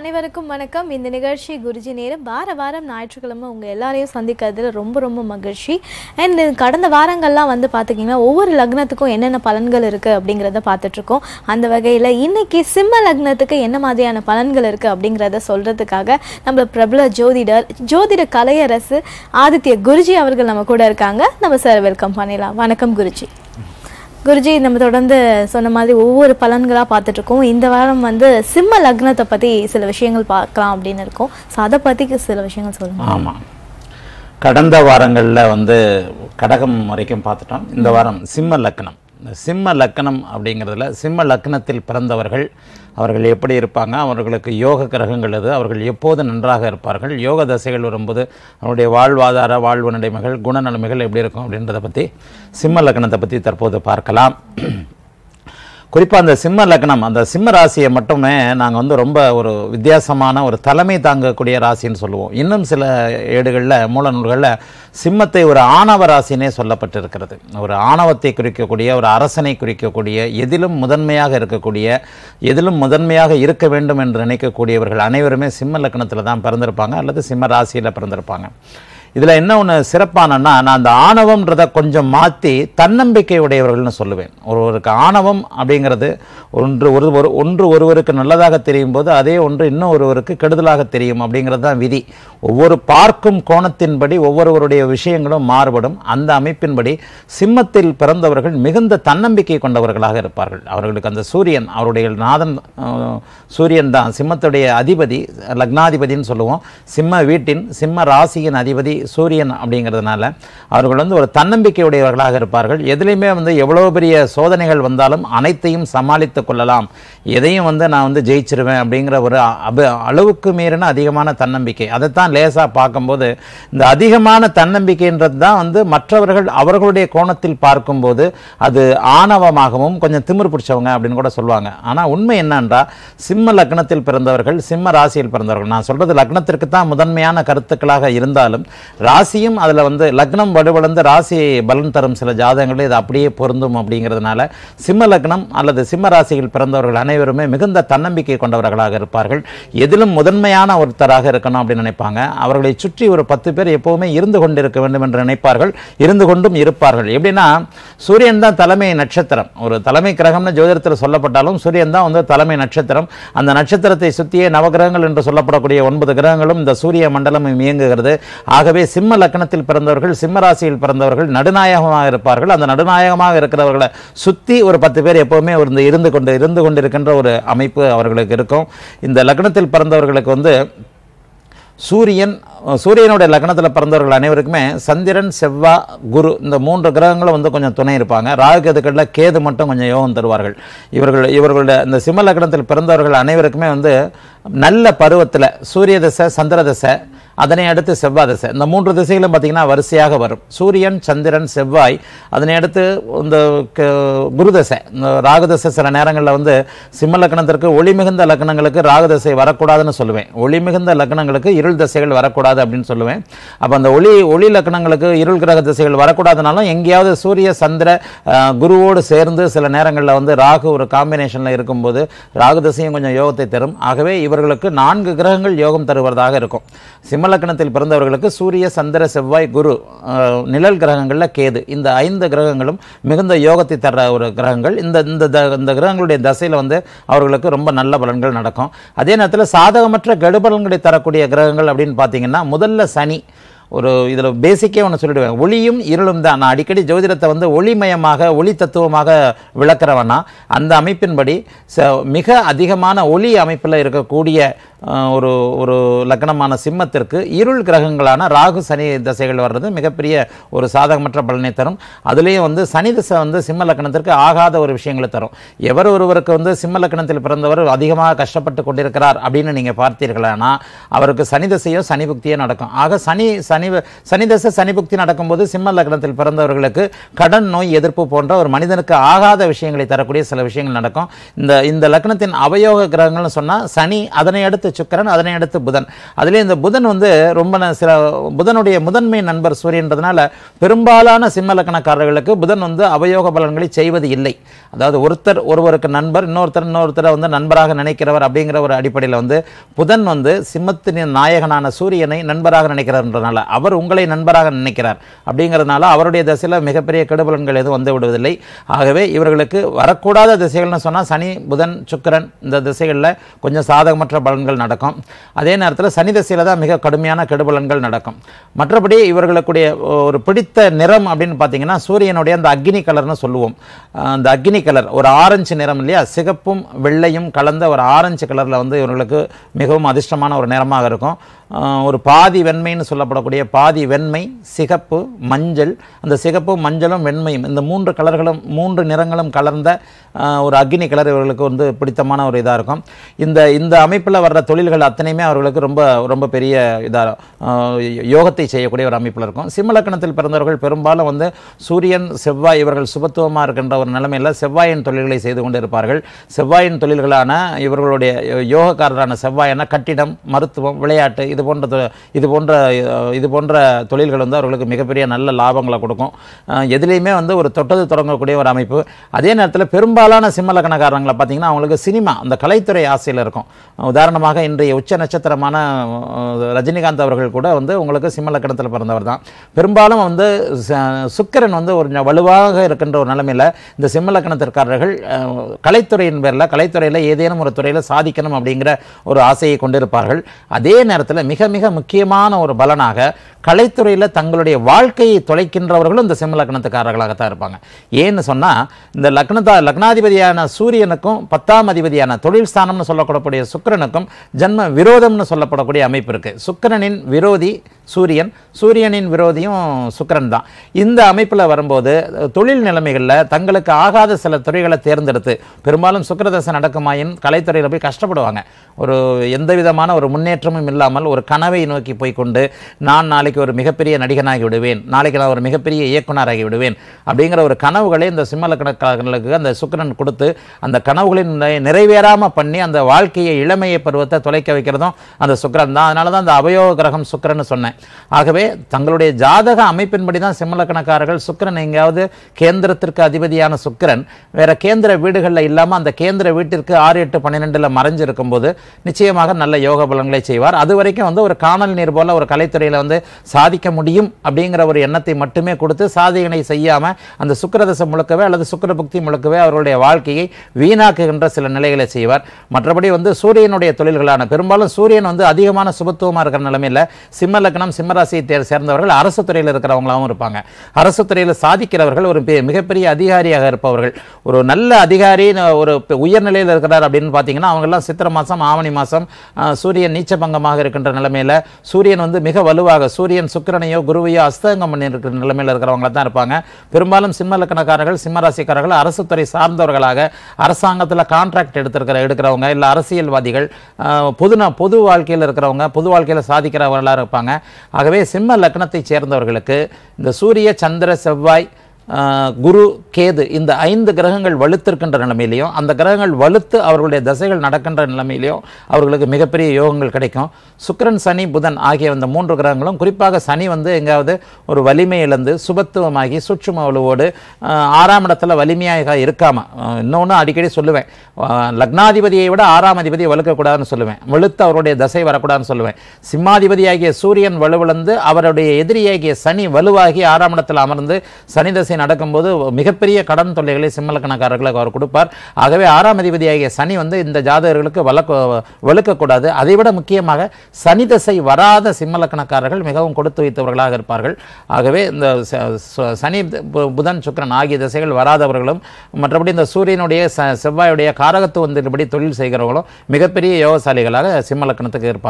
அனைவருக்கும் வணக்கம் இந்த நிகழ்ச்சி குருஜி நேரம் வார வாரம் ஞாயிற்றுக்கிழமை உங்கள் எல்லாரையும் சந்திக்கிறதுல ரொம்ப ரொம்ப மகிழ்ச்சி அண்ட் கடந்த வாரங்கள்லாம் வந்து பார்த்துக்கிங்கன்னா ஒவ்வொரு லக்னத்துக்கும் என்னென்ன பலன்கள் இருக்குது அப்படிங்கிறத பார்த்துட்ருக்கோம் அந்த வகையில் இன்றைக்கி சிம்ம லக்னத்துக்கு என்ன மாதிரியான பலன்கள் இருக்குது அப்படிங்கிறத சொல்கிறதுக்காக நம்ம பிரபல ஜோதிடர் ஜோதிட கலையரசு ஆதித்ய குருஜி அவர்கள் நம்ம கூட இருக்காங்க நம்ம சார் வெல்கம் பண்ணிடலாம் வணக்கம் குருஜி குருஜி நம்ம தொடர்ந்து சொன்ன மாதிரி ஒவ்வொரு பலன்களாக பார்த்துட்ருக்கோம் இந்த வாரம் வந்து சிம்ம லக்னத்தை பற்றி சில விஷயங்கள் பார்க்கலாம் அப்படின்னு இருக்கோம் ஸோ அதை பற்றி சில விஷயங்கள் சொல்லுங்கள் ஆமாம் கடந்த வாரங்களில் வந்து கடகம் வரைக்கும் பார்த்துட்டோம் இந்த வாரம் சிம்ம லக்னம் சிம்ம லக்கணம் அப்படிங்கிறதுல சிம்ம லக்னத்தில் பிறந்தவர்கள் அவர்கள் எப்படி இருப்பாங்க அவர்களுக்கு யோக கிரகங்கள் எது அவர்கள் எப்போது நன்றாக இருப்பார்கள் யோக தசைகள் வரும்போது அவருடைய வாழ்வாதார வாழ்வு நிலைமைகள் குணநிலைமைகள் எப்படி இருக்கும் அப்படின்றத பற்றி சிம்ம லக்னத்தை பற்றி தற்போது பார்க்கலாம் குறிப்பாக அந்த சிம்ம லக்னம் அந்த சிம்ம ராசியை மட்டுமே நாங்கள் வந்து ரொம்ப ஒரு வித்தியாசமான ஒரு தலைமை தாங்கக்கூடிய ராசின்னு சொல்லுவோம் இன்னும் சில ஏடுகளில் மூல நூல்களில் சிம்மத்தை ஒரு ஆணவ ராசினே சொல்லப்பட்டிருக்கிறது ஒரு ஆணவத்தை குறிக்கக்கூடிய ஒரு அரசனை குறிக்கக்கூடிய எதிலும் முதன்மையாக இருக்கக்கூடிய எதிலும் முதன்மையாக இருக்க வேண்டும் என்று நினைக்கக்கூடியவர்கள் அனைவருமே சிம்ம லக்னத்தில் தான் பிறந்திருப்பாங்க அல்லது சிம்ம ராசியில் பிறந்திருப்பாங்க இதில் என்ன ஒன்று சிறப்பானன்னா நான் அந்த ஆணவம்ன்றதை கொஞ்சம் மாற்றி தன்னம்பிக்கை உடையவர்கள்னு சொல்லுவேன் ஒருவருக்கு ஆணவம் அப்படிங்கிறது ஒன்று ஒரு ஒரு ஒன்று ஒருவருக்கு நல்லதாக தெரியும் போது அதே ஒன்று இன்னும் ஒருவருக்கு கெடுதலாக தெரியும் அப்படிங்கிறது தான் விதி ஒவ்வொரு பார்க்கும் கோணத்தின்படி ஒவ்வொருவருடைய விஷயங்களும் மாறுபடும் அந்த அமைப்பின்படி சிம்மத்தில் பிறந்தவர்கள் மிகுந்த தன்னம்பிக்கை கொண்டவர்களாக இருப்பார்கள் அவர்களுக்கு அந்த சூரியன் அவருடைய நாதன் சூரியன் தான் சிம்மத்துடைய அதிபதி லக்னாதிபதினு சொல்லுவோம் சிம்ம வீட்டின் சிம்ம ராசியின் அதிபதி சூரியன் அப்படிங்கிறதுனால அவர்கள் வந்து ஒரு தன்னம்பிக்கையுடையவர்களாக இருப்பார்கள் எதுலேயுமே வந்து எவ்வளோ பெரிய சோதனைகள் வந்தாலும் அனைத்தையும் சமாளித்து கொள்ளலாம் எதையும் வந்து நான் வந்து ஜெயிச்சிருவேன் அப்படிங்கிற ஒரு அப அளவுக்கு மீறின அதிகமான தன்னம்பிக்கை அதைத்தான் லேசாக பார்க்கும்போது இந்த அதிகமான தன்னம்பிக்கைன்றது தான் வந்து மற்றவர்கள் அவர்களுடைய கோணத்தில் பார்க்கும்போது அது ஆணவமாகவும் கொஞ்சம் திமிர் பிடிச்சவங்க அப்படின்னு கூட சொல்லுவாங்க ஆனால் உண்மை என்னன்றா சிம்ம லக்னத்தில் பிறந்தவர்கள் சிம்ம ராசியில் பிறந்தவர்கள் நான் சொல்கிறது லக்னத்திற்கு தான் முதன்மையான கருத்துக்களாக இருந்தாலும் ராசியும் அதில் வந்து லக்னம் வலுவிழந்து ராசி பலன் தரும் சில ஜாதகங்களே இது அப்படியே பொருந்தும் அப்படிங்கிறதுனால சிம்ம லக்னம் அல்லது சிம்ம ராசியில் பிறந்தவர்கள் அனைவருமே மிகுந்த தன்னம்பிக்கை கொண்டவர்களாக இருப்பார்கள் எதிலும் முதன்மையான ஒருத்தராக இருக்கணும் அப்படின்னு நினைப்பாங்க அவர்களை சுற்றி ஒரு பத்து பேர் எப்போவுமே இருந்து கொண்டிருக்க வேண்டும் என்று நினைப்பார்கள் இருந்து கொண்டும் இருப்பார்கள் எப்படின்னா சூரியன் தான் தலைமை நட்சத்திரம் ஒரு தலைமை கிரகம்னு ஜோதிடத்தில் சொல்லப்பட்டாலும் சூரியன் தான் வந்து தலைமை நட்சத்திரம் அந்த நட்சத்திரத்தை சுற்றியே நவகிரகங்கள் என்று சொல்லப்படக்கூடிய ஒன்பது கிரகங்களும் இந்த சூரிய மண்டலமும் இயங்குகிறது ஆகவே சிம்ம லக்கணத்தில் பிறந்தவர்கள் சிம்ம ராசியில் பிறந்தவர்கள் நடுநாயகமாக இருப்பார்கள் அந்த நடுநாயகமாக இருக்கிறவர்களை சுற்றி ஒரு பத்து பேர் எப்போவுமே இருந்து இருந்து கொண்டு இருந்து கொண்டிருக்கின்ற ஒரு அமைப்பு அவர்களுக்கு இருக்கும் இந்த லக்கணத்தில் பிறந்தவர்களுக்கு வந்து சூரியன் சூரியனுடைய லக்னத்தில் பிறந்தவர்கள் அனைவருக்குமே சந்திரன் செவ்வா குரு இந்த மூன்று கிரகங்களும் வந்து கொஞ்சம் துணை இருப்பாங்க ராகு கேதுக்களில் கேது மட்டும் கொஞ்சம் யோகம் தருவார்கள் இவர்கள் இவர்களுடைய இந்த சிம்ம லக்னத்தில் பிறந்தவர்கள் அனைவருக்குமே வந்து நல்ல பருவத்தில் சூரிய தசை சந்திர தசை அதனை அடுத்து செவ்வாய் திசை இந்த மூன்று திசைகளும் பார்த்தீங்கன்னா வரிசையாக வரும் சூரியன் சந்திரன் செவ்வாய் அதனை அடுத்து இந்த குரு தசை இந்த ராகுதசை சில நேரங்களில் வந்து சிம்ம லக்னத்திற்கு ஒளி மிகுந்த லக்னங்களுக்கு ராகுதசை வரக்கூடாதுன்னு சொல்லுவேன் ஒளி மிகுந்த லக்னங்களுக்கு இருள் தசைகள் வரக்கூடாது அப்படின்னு சொல்லுவேன் அப்போ அந்த ஒளி ஒளி லக்னங்களுக்கு இருள் கிரக திசைகள் வரக்கூடாதுனாலும் எங்கேயாவது சூரிய சந்திர குருவோடு சேர்ந்து சில நேரங்களில் வந்து ராகு ஒரு காம்பினேஷனில் இருக்கும்போது ராகு திசையும் கொஞ்சம் யோகத்தை தரும் ஆகவே இவர்களுக்கு நான்கு கிரகங்கள் யோகம் தருவதாக இருக்கும் சிம்மலக்கணத்தில் பிறந்தவர்களுக்கு சூரிய சந்திர செவ்வாய் குரு நிழல் கிரகங்களில் கேது இந்த ஐந்து கிரகங்களும் மிகுந்த யோகத்தை தர்ற ஒரு கிரகங்கள் இந்த இந்த இந்த கிரகங்களுடைய தசையில் வந்து அவர்களுக்கு ரொம்ப நல்ல பலன்கள் நடக்கும் அதே நேரத்தில் சாதகமற்ற கெடுபலன்களை தரக்கூடிய கிரகங்கள் அப்படின்னு பார்த்தீங்கன்னா முதல்ல சனி ஒரு இதில் பேசிக்கே ஒன்று சொல்லிடுவேன் ஒளியும் இருளும் தான் நான் அடிக்கடி ஜோதிடத்தை வந்து ஒளிமயமாக ஒளி தத்துவமாக விளக்கிறவனா அந்த அமைப்பின்படி ச மிக அதிகமான ஒளி அமைப்பில் இருக்கக்கூடிய ஒரு ஒரு லக்னமான சிம்மத்திற்கு இருள் கிரகங்களான ராகு சனி தசைகள் வர்றது மிகப்பெரிய ஒரு சாதகமற்ற பலனை தரும் அதுலேயும் வந்து சனி தசை வந்து சிம்ம லக்னத்திற்கு ஆகாத ஒரு விஷயங்களை தரும் எவர் ஒருவருக்கு வந்து சிம்ம லக்னத்தில் பிறந்தவர் அதிகமாக கஷ்டப்பட்டு கொண்டிருக்கிறார் அப்படின்னு நீங்கள் பார்த்தீர்களானா அவருக்கு சனி திசையோ சனி புக்தியோ நடக்கும் ஆக சனி சனி சனி சனிதசை சனிபுக்தி நடக்கும்போது சிம்ம லக்னத்தில் பிறந்தவர்களுக்கு கடன் நோய் எதிர்ப்பு போன்ற ஒரு மனிதனுக்கு ஆகாத விஷயங்களை தரக்கூடிய சில விஷயங்கள் நடக்கும் இந்த இந்த லக்னத்தின் அவயோக கிரகங்கள்னு சொன்னால் சனி அதனை அடுத்து சுக்கரன் அதனை அடுத்து புதன் அதிலே இந்த புதன் வந்து ரொம்ப சில புதனுடைய முதன்மை நண்பர் சூரியன்றதுனால பெரும்பாலான சிம்ம லக்னக்காரர்களுக்கு புதன் வந்து அவயோக பலன்களை செய்வது இல்லை அதாவது ஒருத்தர் ஒருவருக்கு நண்பர் இன்னொருத்தர் இன்னொருத்தரை வந்து நண்பராக நினைக்கிறவர் அப்படிங்கிற ஒரு அடிப்படையில் வந்து புதன் வந்து சிம்மத்தின் நாயகனான சூரியனை நண்பராக நினைக்கிறதுன்றனால அவர் உங்களை நண்பராக நினைக்கிறார் அப்படிங்கிறதுனால அவருடைய திசையில் மிகப்பெரிய கெடுபலன்கள் எதுவும் வந்து விடுவதில்லை ஆகவே இவர்களுக்கு வரக்கூடாத திசைகள்னு சொன்னால் சனி புதன் சுக்கரன் இந்த திசைகளில் கொஞ்சம் சாதகமற்ற பலன்கள் நடக்கும் அதே நேரத்தில் சனி திசையில் தான் மிக கடுமையான கெடுபலன்கள் நடக்கும் மற்றபடி இவர்களுக்குடைய ஒரு பிடித்த நிறம் அப்படின்னு பார்த்தீங்கன்னா சூரியனுடைய அந்த அக்னி கலர்னு சொல்லுவோம் அந்த அக்னி கலர் ஒரு ஆரஞ்சு நிறம் இல்லையா சிகப்பும் வெள்ளையும் கலந்த ஒரு ஆரஞ்சு கலரில் வந்து இவர்களுக்கு மிகவும் அதிர்ஷ்டமான ஒரு நிறமாக இருக்கும் ஒரு பாதி வெண்மைன்னு சொல்லப்படக்கூடிய அதனுடைய பாதி வெண்மை சிகப்பு மஞ்சள் அந்த சிகப்பு மஞ்சளும் வெண்மையும் இந்த மூன்று கலர்களும் மூன்று நிறங்களும் கலர்ந்த ஒரு அக்னி கலர் இவர்களுக்கு வந்து பிடித்தமான ஒரு இதாக இருக்கும் இந்த இந்த அமைப்பில் வர்ற தொழில்கள் அத்தனையுமே அவர்களுக்கு ரொம்ப ரொம்ப பெரிய இதாக யோகத்தை செய்யக்கூடிய ஒரு அமைப்பில் இருக்கும் சிம்மலக்கணத்தில் பிறந்தவர்கள் பெரும்பாலும் வந்து சூரியன் செவ்வாய் இவர்கள் சுபத்துவமாக இருக்கின்ற ஒரு நிலைமையில் செவ்வாயின் தொழில்களை செய்து கொண்டு இருப்பார்கள் செவ்வாயின் தொழில்களான இவர்களுடைய யோகக்காரரான செவ்வாயான கட்டிடம் மருத்துவம் விளையாட்டு இது போன்ற இது போன்ற இது போன்ற தொழில்கள் வந்து அவர்களுக்கு மிகப்பெரிய நல்ல லாபங்களை கொடுக்கும் எதுலேயுமே வந்து ஒரு தொட்டது தொடங்கக்கூடிய ஒரு அமைப்பு அதே நேரத்தில் பெரும்பாலான சிம்மலக்கணக்காரங்களை பார்த்திங்கன்னா அவங்களுக்கு சினிமா அந்த கலைத்துறை ஆசையில் இருக்கும் உதாரணமாக இன்றைய உச்ச நட்சத்திரமான ரஜினிகாந்த் அவர்கள் கூட வந்து உங்களுக்கு சிம்மலக்கணத்தில் பிறந்தவர் தான் பெரும்பாலும் வந்து சுக்கரன் வந்து ஒரு வலுவாக இருக்கின்ற ஒரு நிலைமையில் இந்த சிம்மலக்கணத்திற்காரர்கள் கலைத்துறையின் பேரில் கலைத்துறையில் ஏதேனும் ஒரு துறையில் சாதிக்கணும் அப்படிங்கிற ஒரு ஆசையை கொண்டிருப்பார்கள் அதே நேரத்தில் மிக மிக முக்கியமான ஒரு பலனாக கலைத்துறையில் தங்களுடைய வாழ்க்கையை தொலைக்கின்றவர்களும் இந்த தான் இருப்பாங்க ஏன்னு சொன்னால் இந்த லக்னதா லக்னாதிபதியான சூரியனுக்கும் பத்தாம் அதிபதியான தொழில் ஸ்தானம்னு சொல்லக்கூடக்கூடிய சுக்கரனுக்கும் ஜன்ம விரோதம்னு சொல்லப்படக்கூடிய அமைப்பு இருக்குது சுக்கரனின் விரோதி சூரியன் சூரியனின் விரோதியும் சுக்கரன் தான் இந்த அமைப்பில் வரும்போது தொழில் நிலைமைகளில் தங்களுக்கு ஆகாத சில துறைகளை தேர்ந்தெடுத்து பெரும்பாலும் சுக்கரதசை நடக்குமாயின் கலைத்துறையில் போய் கஷ்டப்படுவாங்க ஒரு எந்த விதமான ஒரு முன்னேற்றமும் இல்லாமல் ஒரு கனவை நோக்கி போய்கொண்டு நான் நாளைக்கு ஒரு மிகப்பெரிய நடிகனாகி விடுவேன் நாளைக்கு நான் ஒரு மிகப்பெரிய இயக்குனராகி விடுவேன் அப்படிங்கிற ஒரு கனவுகளை இந்த சிம்மலக்கணக்காரர்களுக்கு அந்த சுக்கரன் கொடுத்து அந்த கனவுகளின் நிறைவேறாமல் பண்ணி அந்த வாழ்க்கையை இளமையை பருவத்தை தொலைக்க வைக்கிறதும் அந்த சுக்கரன் தான் அதனால தான் அந்த அவயோ கிரகம் சுக்கரன்னு சொன்னேன் ஆகவே தங்களுடைய ஜாதக அமைப்பின்படி தான் சிம்மலக்கணக்காரர்கள் சுக்கரன் எங்கேயாவது கேந்திரத்திற்கு அதிபதியான சுக்கரன் வேற கேந்திர வீடுகளில் இல்லாமல் அந்த கேந்திர வீட்டிற்கு ஆறு எட்டு பன்னிரெண்டில் மறைஞ்சிருக்கும் போது நிச்சயமாக நல்ல யோக பலங்களை செய்வார் அது வரைக்கும் வந்து ஒரு காணல் நீர் போல ஒரு கலைத்துறையில் வந்து சாதிக்க முடியும் அப்படிங்கிற ஒரு எண்ணத்தை மட்டுமே கொடுத்து சாதனை செய்யாமல் அந்த சுக்கரதசை முழுக்கவே அல்லது சுக்கர புக்தி முழுக்கவே அவர்களுடைய வாழ்க்கையை வீணாக்குகின்ற சில நிலைகளை செய்வார் மற்றபடி வந்து சூரியனுடைய தொழில்களான பெரும்பாலும் சூரியன் வந்து அதிகமான சுபத்துவமாக இருக்கிற நிலைமையில் சிம்ம லக்னம் எல்லாம் சிம்மராசியை தேர் சேர்ந்தவர்கள் அரசு துறையில் இருக்கிறவங்களாகவும் இருப்பாங்க அரசு துறையில் சாதிக்கிறவர்கள் ஒரு மிகப்பெரிய அதிகாரியாக இருப்பவர்கள் ஒரு நல்ல அதிகாரி ஒரு உயர்நிலையில் இருக்கிறார் அப்படின்னு பார்த்தீங்கன்னா அவங்க சித்திர மாதம் ஆவணி மாதம் சூரியன் நீச்சபங்கமாக இருக்கின்ற நிலைமையில் சூரியன் வந்து மிக வலுவாக சூரியன் சுக்கிரனையோ குருவையோ அஸ்தங்கம் பண்ணி இருக்கிற நிலைமையில் இருக்கிறவங்கள தான் இருப்பாங்க பெரும்பாலும் சிம்ம லக்கணக்காரர்கள் சிம்மராசிக்காரர்கள் அரசு துறை சார்ந்தவர்களாக அரசாங்கத்தில் கான்ட்ராக்ட் எடுத்திருக்கிற எடுக்கிறவங்க இல்லை அரசியல்வாதிகள் பொது பொது வாழ்க்கையில் இருக்கிறவங்க பொது வாழ்க்கையில் சாதிக்கிறவர்களாக இருப்பாங்க ஆகவே சிம்ம லக்னத்தை சேர்ந்தவர்களுக்கு இந்த சூரிய சந்திர செவ்வாய் குரு கேது இந்த ஐந்து கிரகங்கள் வலுத்திருக்கின்ற நிலைமையிலையும் அந்த கிரகங்கள் வலுத்து அவர்களுடைய தசைகள் நடக்கின்ற நிலைமையிலையும் அவர்களுக்கு மிகப்பெரிய யோகங்கள் கிடைக்கும் சுக்கரன் சனி புதன் ஆகிய அந்த மூன்று கிரகங்களும் குறிப்பாக சனி வந்து எங்காவது ஒரு வலிமை இழந்து சுபத்துவமாகி சுற்றும அவளுவோடு ஆறாம் இடத்துல வலிமையாக இருக்காமல் இன்னொன்று அடிக்கடி சொல்லுவேன் லக்னாதிபதியை விட ஆறாம் அதிபதியை வலுக்கக்கூடாதுன்னு சொல்லுவேன் வலுத்து அவருடைய தசை வரக்கூடாதுன்னு சொல்லுவேன் சிம்மாதிபதியாகிய சூரியன் வலுவிழந்து அவருடைய எதிரியாகிய சனி வலுவாகி ஆறாம் இடத்தில் அமர்ந்து சனி தசை நடக்கும்போது மிகப்பெரிய கடன் தொல்லைகளை சிம்மலக்கணக்காரர்களுக்கு அவர் கொடுப்பார் ஆகவே ஆறாம் அதிபதியாகிய சனி வந்து இந்த ஜாதகர்களுக்கு வளர்க்க வலுக்கக்கூடாது அதைவிட முக்கியமாக சனி தசை வராத சிம்மலக்கணக்காரர்கள் மிகவும் கொடுத்து வைத்தவர்களாக இருப்பார்கள் ஆகவே இந்த சனி புதன் சுக்கரன் ஆகிய திசைகள் வராதவர்களும் மற்றபடி இந்த சூரியனுடைய செவ்வாயுடைய காரகத்துவத்தின்படி தொழில் செய்கிறவர்களும் மிகப்பெரிய யோகசாலிகளாக சிம்மலக்கணத்துக்கு இருப்பார்